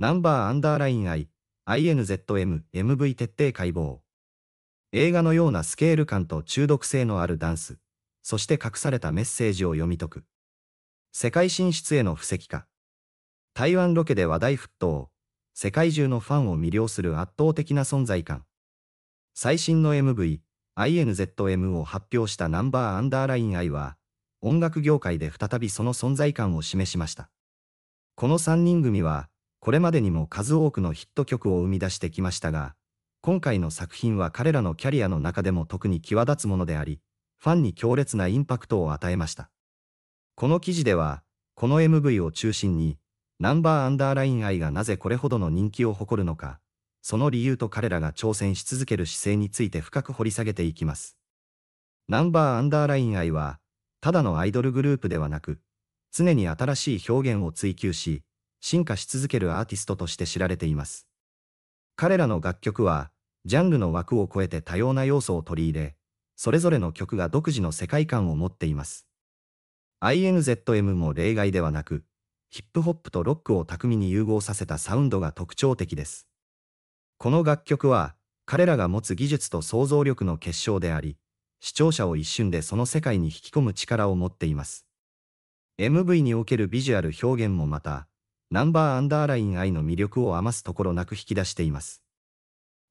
ナンバーアンダーライン I、INZM、MV 徹底解剖。映画のようなスケール感と中毒性のあるダンス、そして隠されたメッセージを読み解く。世界進出への布石化。台湾ロケで話題沸騰。世界中のファンを魅了する圧倒的な存在感。最新の MV、INZM を発表したナンバーアンダーライン I は、音楽業界で再びその存在感を示しました。この3人組は、これまでにも数多くのヒット曲を生み出してきましたが、今回の作品は彼らのキャリアの中でも特に際立つものであり、ファンに強烈なインパクトを与えました。この記事では、この MV を中心に、ナンバーアンダーライン愛がなぜこれほどの人気を誇るのか、その理由と彼らが挑戦し続ける姿勢について深く掘り下げていきます。ナンバーアンダーライン愛は、ただのアイドルグループではなく、常に新しい表現を追求し、進化し続けるアーティストとして知られています。彼らの楽曲は、ジャンルの枠を超えて多様な要素を取り入れ、それぞれの曲が独自の世界観を持っています。INZM も例外ではなく、ヒップホップとロックを巧みに融合させたサウンドが特徴的です。この楽曲は、彼らが持つ技術と想像力の結晶であり、視聴者を一瞬でその世界に引き込む力を持っています。MV におけるビジュアル表現もまた、ナンバーアンダーライン I の魅力を余すところなく引き出しています。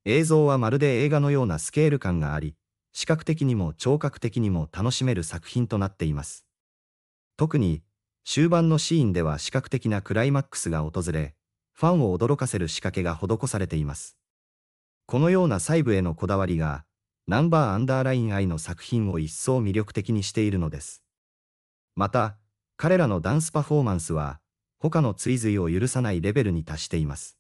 映像はまるで映画のようなスケール感があり、視覚的にも聴覚的にも楽しめる作品となっています。特に、終盤のシーンでは視覚的なクライマックスが訪れ、ファンを驚かせる仕掛けが施されています。このような細部へのこだわりが、ナンバーアンダーライン I の作品を一層魅力的にしているのです。また、彼らのダンスパフォーマンスは、他の追随を許さないレベルに達しています。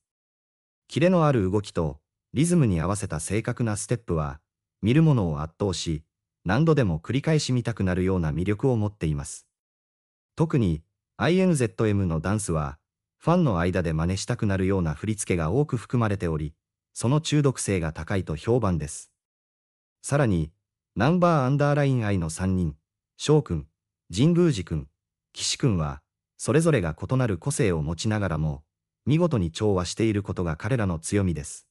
キレのある動きとリズムに合わせた正確なステップは、見る者を圧倒し、何度でも繰り返し見たくなるような魅力を持っています。特に INZM のダンスは、ファンの間で真似したくなるような振り付けが多く含まれており、その中毒性が高いと評判です。さらに、ナンバーアンダーライン愛の3人、翔くん、神宮寺くん、岸くんは、それぞれが異なる個性を持ちながらも、見事に調和していることが彼らの強みです。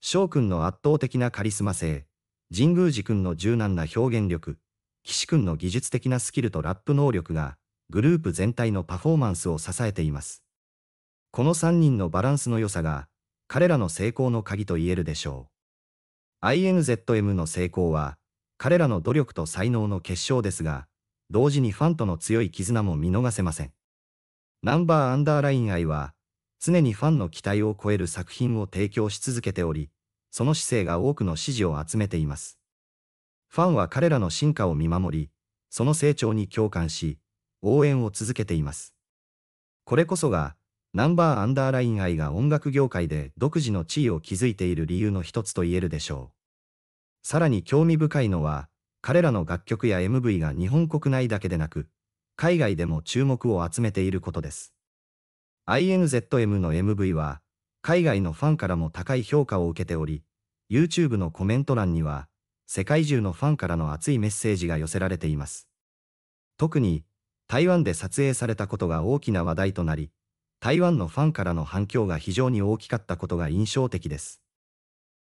翔くんの圧倒的なカリスマ性、神宮寺くんの柔軟な表現力、岸くんの技術的なスキルとラップ能力が、グループ全体のパフォーマンスを支えています。この3人のバランスの良さが、彼らの成功の鍵と言えるでしょう。INZM の成功は、彼らの努力と才能の結晶ですが、同時にファンとの強い絆も見逃せません。ナンバーアンダーライン愛は、常にファンの期待を超える作品を提供し続けており、その姿勢が多くの支持を集めています。ファンは彼らの進化を見守り、その成長に共感し、応援を続けています。これこそが、ナンバーアンダーライン愛が音楽業界で独自の地位を築いている理由の一つと言えるでしょう。さらに興味深いのは、彼らの楽曲や MV が日本国内だけでなく、海外でも注目を集めていることです。INZM の MV は、海外のファンからも高い評価を受けており、YouTube のコメント欄には、世界中のファンからの熱いメッセージが寄せられています。特に、台湾で撮影されたことが大きな話題となり、台湾のファンからの反響が非常に大きかったことが印象的です。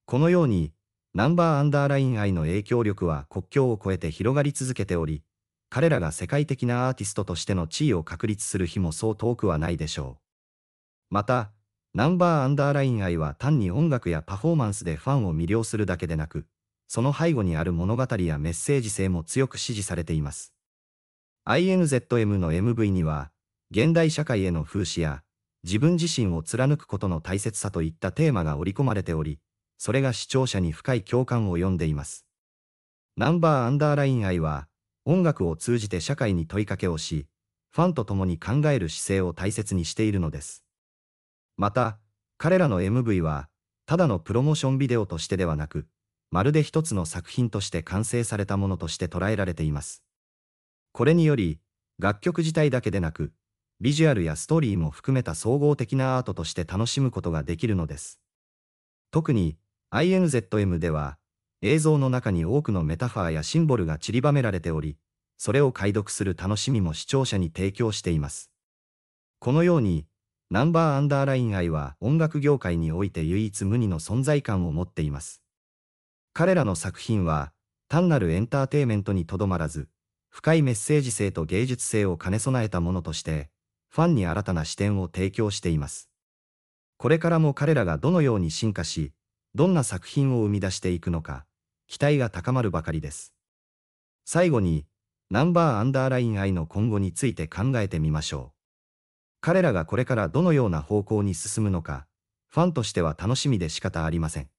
このように、ナンバーアンダーライン愛の影響力は国境を越えて広がり続けており、彼らが世界的なアーティストとしての地位を確立する日もそう遠くはないでしょう。また、ナンバーアンダーライン愛は単に音楽やパフォーマンスでファンを魅了するだけでなく、その背後にある物語やメッセージ性も強く支持されています。INZM の MV には、現代社会への風刺や、自分自身を貫くことの大切さといったテーマが織り込まれており、それが視聴者に深い共感を呼んでいます。ナンバーアンダーライン愛は、音楽を通じて社会に問いかけをし、ファンと共に考える姿勢を大切にしているのです。また、彼らの MV は、ただのプロモーションビデオとしてではなく、まるで一つの作品として完成されたものとして捉えられています。これにより、楽曲自体だけでなく、ビジュアルやストーリーも含めた総合的なアートとして楽しむことができるのです。特に、INZM では、映像の中に多くのメタファーやシンボルが散りばめられており、それを解読する楽しみも視聴者に提供しています。このように、ナンバーアンダーライン愛は音楽業界において唯一無二の存在感を持っています。彼らの作品は、単なるエンターテイメントにとどまらず、深いメッセージ性と芸術性を兼ね備えたものとして、ファンに新たな視点を提供しています。これからも彼らがどのように進化し、どんな作品を生み出していくのか、期待が高まるばかりです。最後に、ナンバーアンダーライン I の今後について考えてみましょう。彼らがこれからどのような方向に進むのか、ファンとしては楽しみで仕方ありません。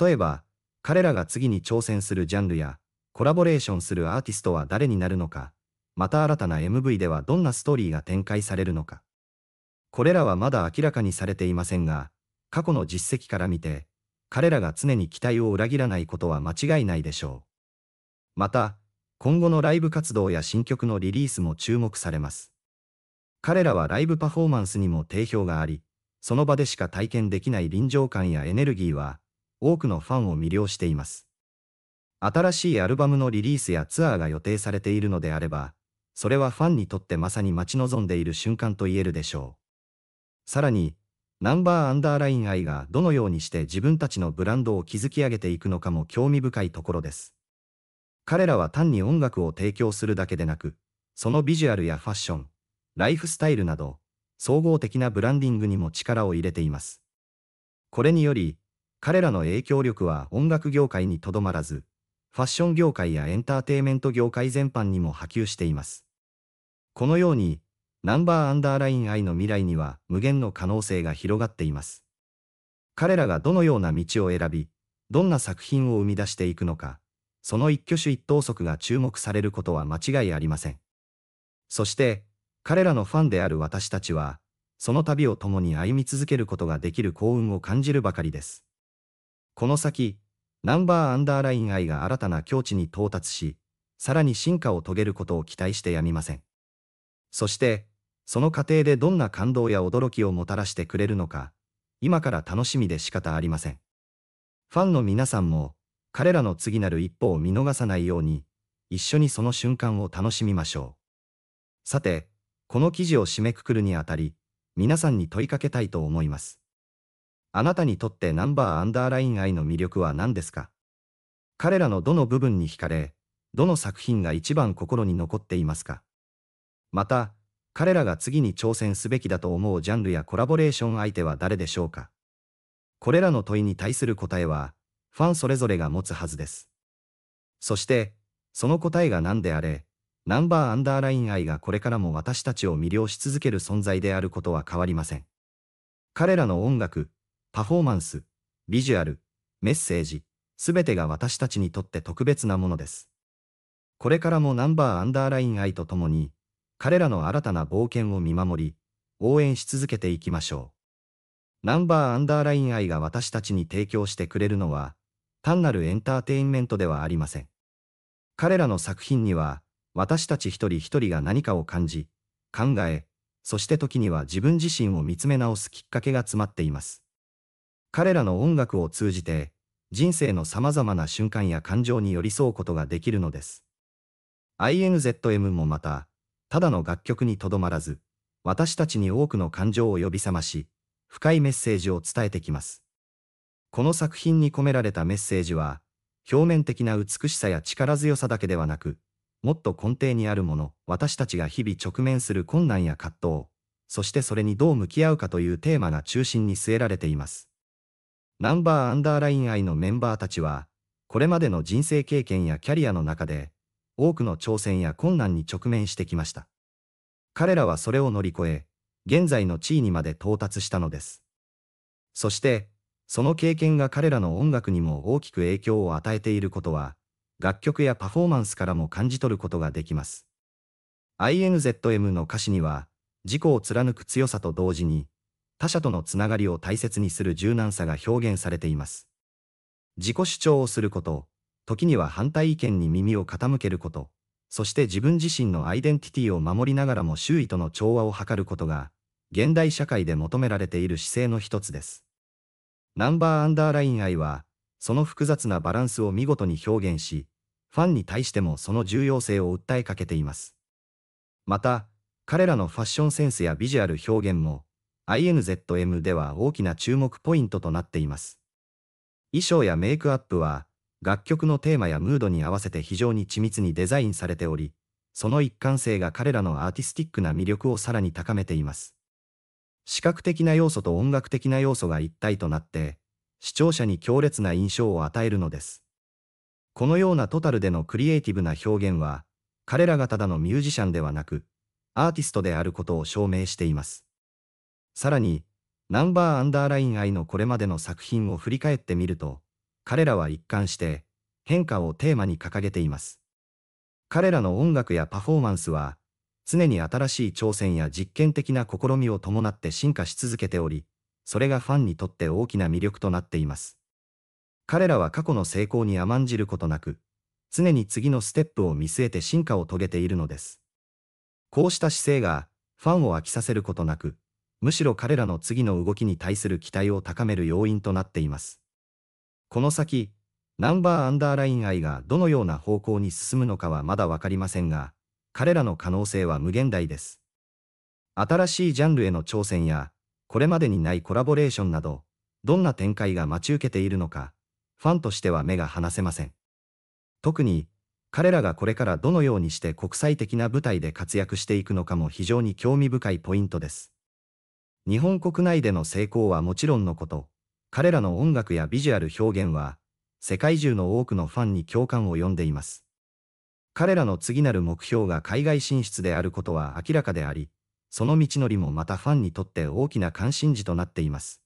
例えば、彼らが次に挑戦するジャンルや、コラボレーションするアーティストは誰になるのか、また新たな MV ではどんなストーリーが展開されるのか。これらはまだ明らかにされていませんが、過去の実績から見て、彼らが常に期待を裏切らないことは間違いないでしょう。また、今後のライブ活動や新曲のリリースも注目されます。彼らはライブパフォーマンスにも定評があり、その場でしか体験できない臨場感やエネルギーは、多くのファンを魅了しています。新しいアルバムのリリースやツアーが予定されているのであれば、それはファンにとってまさに待ち望んでいる瞬間と言えるでしょう。さらに、ナンバーアンダーライン愛がどのようにして自分たちのブランドを築き上げていくのかも興味深いところです。彼らは単に音楽を提供するだけでなく、そのビジュアルやファッション、ライフスタイルなど、総合的なブランディングにも力を入れています。これにより、彼らの影響力は音楽業界にとどまらず、ファッション業界やエンターテイメント業界全般にも波及しています。このように、ナンバーアンダーライン I の未来には無限の可能性が広がっています。彼らがどのような道を選び、どんな作品を生み出していくのか、その一挙手一投足が注目されることは間違いありません。そして、彼らのファンである私たちは、その旅を共に歩み続けることができる幸運を感じるばかりです。この先、ナンバーアンダーライン I が新たな境地に到達し、さらに進化を遂げることを期待してやみません。そして、その過程でどんな感動や驚きをもたらしてくれるのか、今から楽しみで仕方ありません。ファンの皆さんも、彼らの次なる一歩を見逃さないように、一緒にその瞬間を楽しみましょう。さて、この記事を締めくくるにあたり、皆さんに問いかけたいと思います。あなたにとってナンバーアンダーライン愛の魅力は何ですか彼らのどの部分に惹かれ、どの作品が一番心に残っていますかまた、彼らが次に挑戦すべきだと思うジャンルやコラボレーション相手は誰でしょうかこれらの問いに対する答えは、ファンそれぞれが持つはずです。そして、その答えが何であれ、ナンバーアンダーライン愛がこれからも私たちを魅了し続ける存在であることは変わりません。彼らの音楽、パフォーマンス、ビジュアル、メッセージ、すべてが私たちにとって特別なものです。これからもナンバーアンダーライン愛とともに、彼らの新たな冒険を見守り、応援し続けていきましょう。ナンバーアンダーライン愛が私たちに提供してくれるのは、単なるエンターテインメントではありません。彼らの作品には、私たち一人一人が何かを感じ、考え、そして時には自分自身を見つめ直すきっかけが詰まっています。彼らの音楽を通じて、人生の様々な瞬間や感情に寄り添うことができるのです。INZM もまた、ただの楽曲にとどまらず、私たちに多くの感情を呼び覚まし、深いメッセージを伝えてきます。この作品に込められたメッセージは、表面的な美しさや力強さだけではなく、もっと根底にあるもの、私たちが日々直面する困難や葛藤、そしてそれにどう向き合うかというテーマが中心に据えられています。ナンバーアンダーライン愛のメンバーたちは、これまでの人生経験やキャリアの中で、多くの挑戦や困難に直面してきました。彼らはそれを乗り越え、現在の地位にまで到達したのです。そして、その経験が彼らの音楽にも大きく影響を与えていることは、楽曲やパフォーマンスからも感じ取ることができます。INZM の歌詞には、自己を貫く強さと同時に、他者とのつながりを大切にする柔軟さが表現されています。自己主張をすること、時には反対意見に耳を傾けること、そして自分自身のアイデンティティを守りながらも周囲との調和を図ることが、現代社会で求められている姿勢の一つです。ナンバーアンダーライン愛は、その複雑なバランスを見事に表現し、ファンに対してもその重要性を訴えかけています。また、彼らのファッションセンスやビジュアル表現も、INZM では大きな注目ポイントとなっています。衣装やメイクアップは、楽曲のテーマやムードに合わせて非常に緻密にデザインされており、その一貫性が彼らのアーティスティックな魅力をさらに高めています。視覚的な要素と音楽的な要素が一体となって、視聴者に強烈な印象を与えるのです。このようなトタルでのクリエイティブな表現は、彼らがただのミュージシャンではなく、アーティストであることを証明しています。さらに、ナンバーアンダーライン愛のこれまでの作品を振り返ってみると、彼らは一貫して変化をテーマに掲げています。彼らの音楽やパフォーマンスは常に新しい挑戦や実験的な試みを伴って進化し続けており、それがファンにとって大きな魅力となっています。彼らは過去の成功に甘んじることなく、常に次のステップを見据えて進化を遂げているのです。こうした姿勢が、ファンを飽きさせることなく、むしろ彼らの次の動きに対する期待を高める要因となっています。この先、ナンバーアンダーライン愛がどのような方向に進むのかはまだわかりませんが、彼らの可能性は無限大です。新しいジャンルへの挑戦や、これまでにないコラボレーションなど、どんな展開が待ち受けているのか、ファンとしては目が離せません。特に、彼らがこれからどのようにして国際的な舞台で活躍していくのかも非常に興味深いポイントです。日本国内での成功はもちろんのこと、彼らの音楽やビジュアル表現は、世界中の多くのファンに共感を呼んでいます。彼らの次なる目標が海外進出であることは明らかであり、その道のりもまたファンにとって大きな関心事となっています。